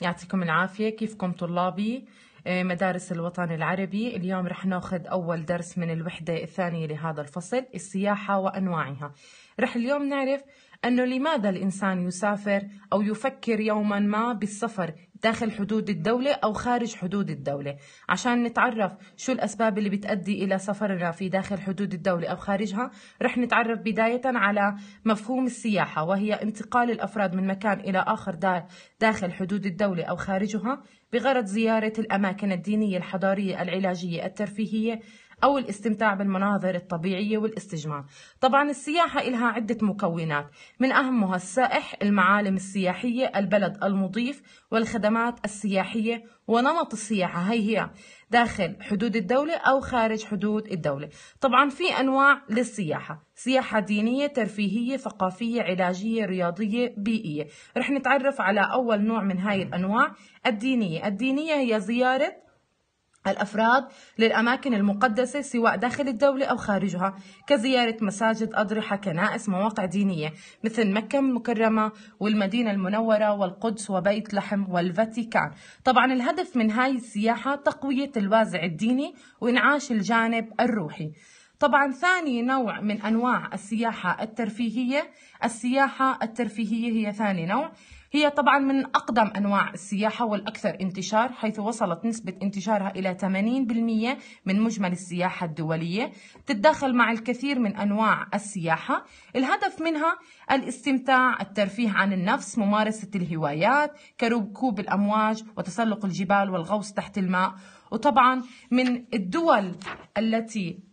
يعطيكم العافية كيفكم طلابي آه، مدارس الوطن العربي اليوم رح ناخذ أول درس من الوحدة الثانية لهذا الفصل السياحة وأنواعها رح اليوم نعرف أنه لماذا الإنسان يسافر أو يفكر يوما ما بالسفر داخل حدود الدولة أو خارج حدود الدولة عشان نتعرف شو الأسباب اللي بتأدي إلى سفرنا في داخل حدود الدولة أو خارجها رح نتعرف بداية على مفهوم السياحة وهي انتقال الأفراد من مكان إلى آخر داخل حدود الدولة أو خارجها بغرض زيارة الأماكن الدينية الحضارية العلاجية الترفيهية أو الاستمتاع بالمناظر الطبيعية والاستجمام طبعا السياحة إلها عدة مكونات من أهمها السائح المعالم السياحية البلد المضيف والخدمات السياحية ونمط السياحة هي هي داخل حدود الدولة أو خارج حدود الدولة طبعا في أنواع للسياحة سياحة دينية ترفيهية ثقافية علاجية رياضية بيئية رح نتعرف على أول نوع من هاي الأنواع الدينية الدينية هي زيارة الأفراد للأماكن المقدسة سواء داخل الدولة أو خارجها كزيارة مساجد أضرحة كنائس مواقع دينية مثل مكة المكرمة والمدينة المنورة والقدس وبيت لحم والفاتيكان طبعا الهدف من هاي السياحة تقوية الوازع الديني وإنعاش الجانب الروحي طبعا ثاني نوع من أنواع السياحة الترفيهية السياحة الترفيهية هي ثاني نوع هي طبعا من أقدم أنواع السياحة والأكثر انتشار حيث وصلت نسبة انتشارها إلى 80% من مجمل السياحة الدولية تتداخل مع الكثير من أنواع السياحة الهدف منها الاستمتاع الترفيه عن النفس ممارسة الهوايات كركوب الأمواج وتسلق الجبال والغوص تحت الماء وطبعا من الدول التي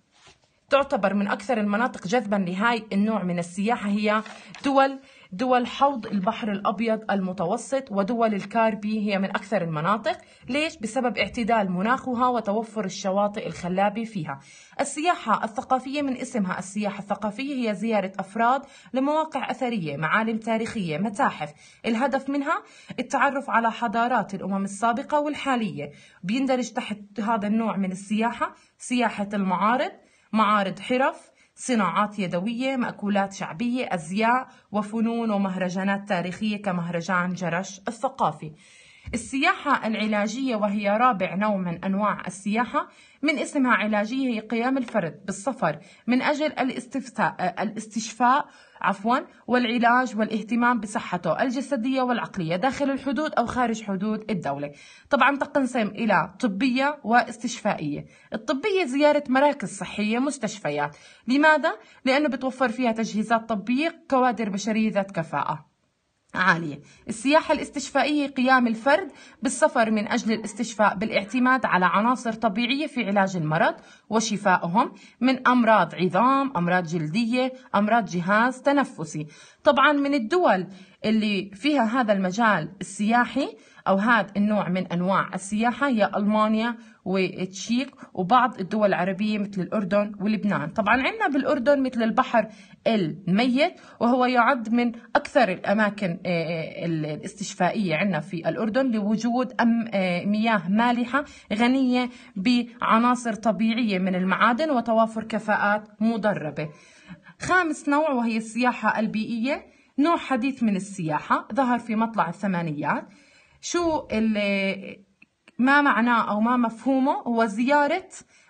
تعتبر من أكثر المناطق جذبا لهاي النوع من السياحة هي دول دول حوض البحر الأبيض المتوسط ودول الكاربي هي من أكثر المناطق ليش؟ بسبب اعتدال مناخها وتوفر الشواطئ الخلابة فيها السياحة الثقافية من اسمها السياحة الثقافية هي زيارة أفراد لمواقع أثرية معالم تاريخية متاحف الهدف منها التعرف على حضارات الأمم السابقة والحالية بيندرج تحت هذا النوع من السياحة سياحة المعارض معارض حرف صناعات يدوية مأكولات شعبية أزياء وفنون ومهرجانات تاريخية كمهرجان جرش الثقافي السياحة العلاجية وهي رابع نوع من أنواع السياحة من اسمها علاجية هي قيام الفرد بالسفر من أجل الاستفتاء آه، الاستشفاء عفوا والعلاج والاهتمام بصحته الجسدية والعقلية داخل الحدود أو خارج حدود الدولة طبعا تقسم إلى طبية واستشفائية الطبية زيارة مراكز صحية مستشفيات لماذا؟ لأنه بتوفر فيها تجهيزات طبية كوادر بشرية ذات كفاءة عالية السياحة الاستشفائية قيام الفرد بالسفر من أجل الاستشفاء بالاعتماد على عناصر طبيعية في علاج المرض وشفائهم من أمراض عظام أمراض جلدية أمراض جهاز تنفسي طبعا من الدول اللي فيها هذا المجال السياحي أو هذا النوع من أنواع السياحة هي ألمانيا وتشيك وبعض الدول العربية مثل الأردن ولبنان طبعا عندنا بالأردن مثل البحر الميت وهو يعد من أكثر الأماكن آه، آه، الاستشفائية عندنا في الأردن لوجود آه، مياه مالحة غنية بعناصر طبيعية من المعادن وتوافر كفاءات مدربة خامس نوع وهي السياحة البيئية نوع حديث من السياحة ظهر في مطلع الثمانينات شو اللي ما معناه أو ما مفهومه هو زيارة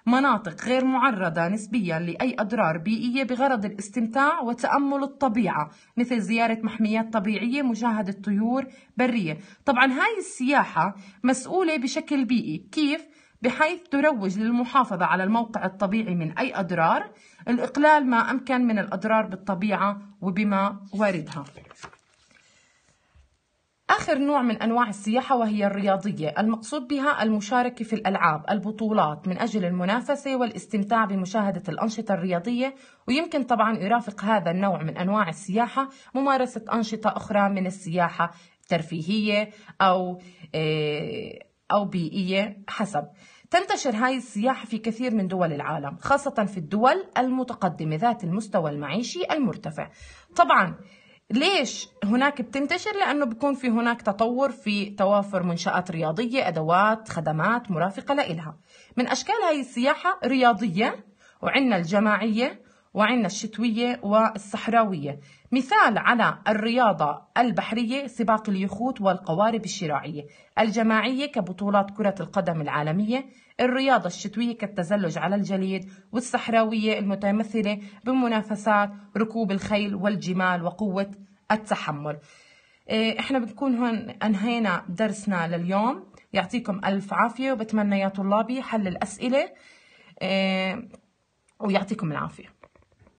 مناطق غير معرضة نسبيا لأي أضرار بيئية بغرض الاستمتاع وتأمل الطبيعة مثل زيارة محميات طبيعية مشاهدة طيور برية طبعا هاي السياحة مسؤولة بشكل بيئي كيف؟ بحيث تروج للمحافظة على الموقع الطبيعي من أي أضرار الإقلال ما أمكن من الأضرار بالطبيعة وبما واردها آخر نوع من أنواع السياحة وهي الرياضية المقصود بها المشاركة في الألعاب البطولات من أجل المنافسة والاستمتاع بمشاهدة الأنشطة الرياضية ويمكن طبعا يرافق هذا النوع من أنواع السياحة ممارسة أنشطة أخرى من السياحة ترفيهية أو آه، أو بيئية حسب تنتشر هاي السياحة في كثير من دول العالم خاصة في الدول المتقدمة ذات المستوى المعيشي المرتفع طبعا ليش هناك بتنتشر؟ لأنه بكون في هناك تطور في توافر منشآت رياضية، أدوات، خدمات مرافقة لإلها. من أشكال هاي السياحة رياضية وعندنا الجماعية وعندنا الشتوية والصحراوية مثال على الرياضة البحرية سباق اليخوت والقوارب الشراعية الجماعية كبطولات كرة القدم العالمية الرياضة الشتوية كالتزلج على الجليد والصحراوية المتمثلة بمنافسات ركوب الخيل والجمال وقوة التحمل إيه، احنا بنكون هون انهينا درسنا لليوم يعطيكم الف عافيه وبتمنى يا طلابي حل الاسئله إيه، ويعطيكم العافيه